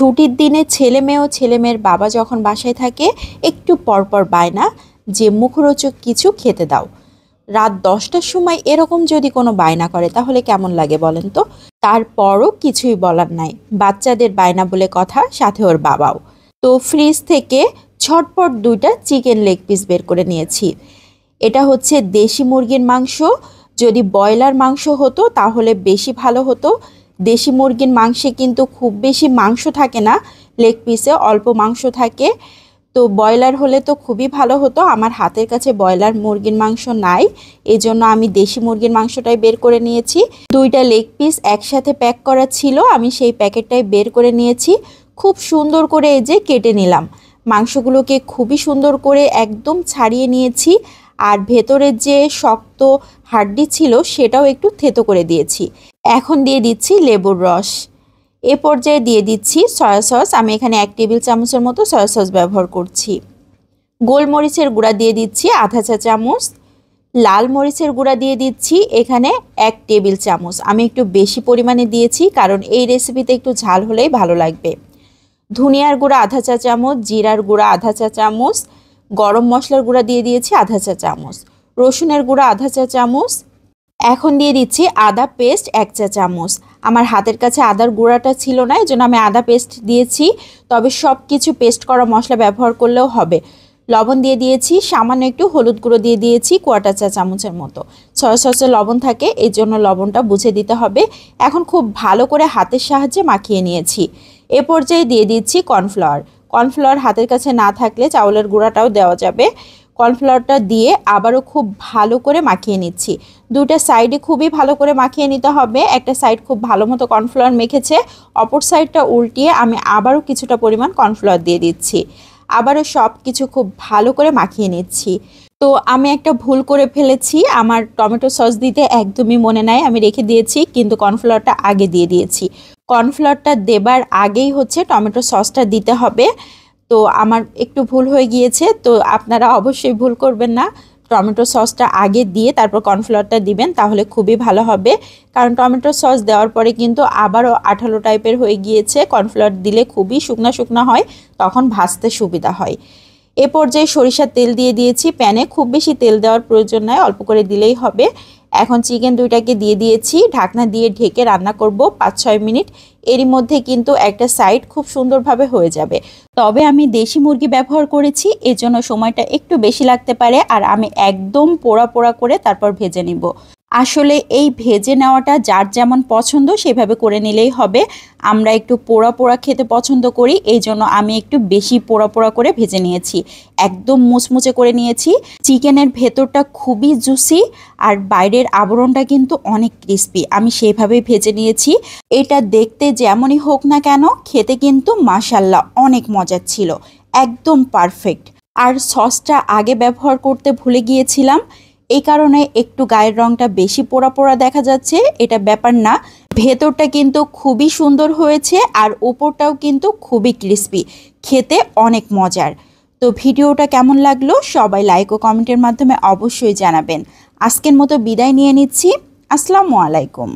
ছুটির দিনে ছেলে মেয়ে ও ছেলে মেয়ের বাবা যখন বাসায় থাকে একটু পরপর বায়না যে মুখরোচক কিছু খেতে দাও রাত দশটার সময় এরকম যদি কোনো বায়না করে তাহলে কেমন লাগে বলেন তো তারপরও কিছুই বলার নাই বাচ্চাদের বায়না বলে কথা সাথে ওর বাবাও তো ফ্রিজ থেকে ছটপট দুইটা চিকেন লেগ পিস বের করে নিয়েছি এটা হচ্ছে দেশি মুরগির মাংস যদি ব্রয়লার মাংস হতো তাহলে বেশি ভালো হতো দেশি মুরগির মাংসে কিন্তু খুব বেশি মাংস থাকে না লেগ পিসে অল্প মাংস থাকে তো ব্রয়লার হলে তো খুবই ভালো হতো আমার হাতের কাছে ব্রয়লার মুরগির মাংস নাই এজন্য আমি দেশি মুরগির মাংসটাই বের করে নিয়েছি দুইটা লেগ পিস একসাথে প্যাক করা ছিল আমি সেই প্যাকেটটাই বের করে নিয়েছি খুব সুন্দর করে এই যে কেটে নিলাম মাংসগুলোকে খুবই সুন্দর করে একদম ছাড়িয়ে নিয়েছি আর ভেতরের যে শক্ত হাড্ডি ছিল সেটাও একটু থেতো করে দিয়েছি এখন দিয়ে দিচ্ছি লেবুর রস এ পর্যায়ে দিয়ে দিচ্ছি সয়া সস আমি এখানে এক টেবিল চামচের মতো সয়া সস ব্যবহার করছি গোলমরিচের গুঁড়া দিয়ে দিচ্ছি আধা চা চামচ লাল মরিচের গুঁড়া দিয়ে দিচ্ছি এখানে এক টেবিল চামচ আমি একটু বেশি পরিমাণে দিয়েছি কারণ এই রেসিপিতে একটু ঝাল হলেই ভালো লাগবে ধনিয়ার গুঁড়া আধা চা চামচ জিরার গুঁড়া আধা চা চামচ গরম মশলার গুঁড়া দিয়ে দিয়েছি আধা চা চামচ রসুনের গুঁড়া আধা চা চামচ এখন দিয়ে দিচ্ছি আদা পেস্ট এক চা চামচ আমার হাতের কাছে আদার গুঁড়াটা ছিল না এই জন্য আমি আদা পেস্ট দিয়েছি তবে সব কিছু পেস্ট করা মশলা ব্যবহার করলেও হবে লবণ দিয়ে দিয়েছি সামান্য একটু হলুদ গুঁড়ো দিয়ে দিয়েছি কোয়াটা চা চামচের মতো ছয় ছয় লবণ থাকে এই জন্য লবণটা বুঝে দিতে হবে এখন খুব ভালো করে হাতের সাহায্যে মাখিয়ে নিয়েছি এ পর্যায়ে দিয়ে দিচ্ছি কর্নফ্লাওয়ার কর্নফ্লাওয়ার হাতের কাছে না থাকলে চাউলের গুঁড়াটাও দেওয়া যাবে কর্নফ্লাওয়ারটা দিয়ে আবারও খুব ভালো করে মাখিয়ে নিচ্ছি দুটা সাইডে খুবই ভালো করে মাখিয়ে নিতে হবে একটা সাইড খুব ভালো মতো কর্নফ্লাওয়ার মেখেছে অপর সাইডটা উল্টিয়ে আমি আবারও কিছুটা পরিমাণ কর্নফ্লাওয়ার দিয়ে দিচ্ছি আবারও সব কিছু খুব ভালো করে মাখিয়ে নিচ্ছি তো আমি একটা ভুল করে ফেলেছি আমার টমেটো সস দিতে একদমই মনে নাই আমি রেখে দিয়েছি কিন্তু কর্নফ্লাওয়ারটা আগে দিয়ে দিয়েছি কর্নফ্লাওয়ারটা দেবার আগেই হচ্ছে টমেটো সসটা দিতে হবে তো আমার একটু ভুল হয়ে গিয়েছে তো আপনারা অবশ্যই ভুল করবেন না টমেটো সসটা আগে দিয়ে তারপর কর্নফ্লাওয়ারটা দিবেন তাহলে খুবই ভালো হবে কারণ টমেটো সস দেওয়ার পরে কিন্তু আবারও আঠালো টাইপের হয়ে গিয়েছে কর্নফ্লাওয়ার দিলে খুবই শুকনা শুকনা হয় তখন ভাজতে সুবিধা হয় এ পর্যায়ে সরিষার তেল দিয়ে দিয়েছি প্যানে খুব বেশি তেল দেওয়ার প্রয়োজন নয় অল্প করে দিলেই হবে এখন চিকেন দুইটাকে দিয়ে দিয়েছি ঢাকনা দিয়ে ঢেকে রান্না করব পাঁচ ছয় মিনিট এরই মধ্যে কিন্তু একটা সাইড খুব সুন্দরভাবে হয়ে যাবে তবে আমি দেশি মুরগি ব্যবহার করেছি এর জন্য সময়টা একটু বেশি লাগতে পারে আর আমি একদম পোড়া পোড়া করে তারপর ভেজে নিব আসলে এই ভেজে নেওয়াটা যার যেমন পছন্দ সেভাবে করে নিলেই হবে আমরা একটু পোড়া পোড়া খেতে পছন্দ করি এই জন্য আমি একটু বেশি পোড়া পোড়া করে ভেজে নিয়েছি একদম মুচমুচে করে নিয়েছি চিকেনের ভেতরটা খুবই জুসি আর বাইরের আবরণটা কিন্তু অনেক ক্রিস্পি আমি সেভাবেই ভেজে নিয়েছি এটা দেখতে যেমনই হোক না কেন খেতে কিন্তু মাসাল্লা অনেক মজার ছিল একদম পারফেক্ট আর সসটা আগে ব্যবহার করতে ভুলে গিয়েছিলাম এই কারণে একটু গায়ের রংটা বেশি পোড়া পোড়া দেখা যাচ্ছে এটা ব্যাপার না ভেতরটা কিন্তু খুবই সুন্দর হয়েছে আর ওপরটাও কিন্তু খুবই ক্রিস্পি খেতে অনেক মজার তো ভিডিওটা কেমন লাগলো সবাই লাইক ও কমেন্টের মাধ্যমে অবশ্যই জানাবেন আজকের মতো বিদায় নিয়ে নিচ্ছি আসসালামু আলাইকুম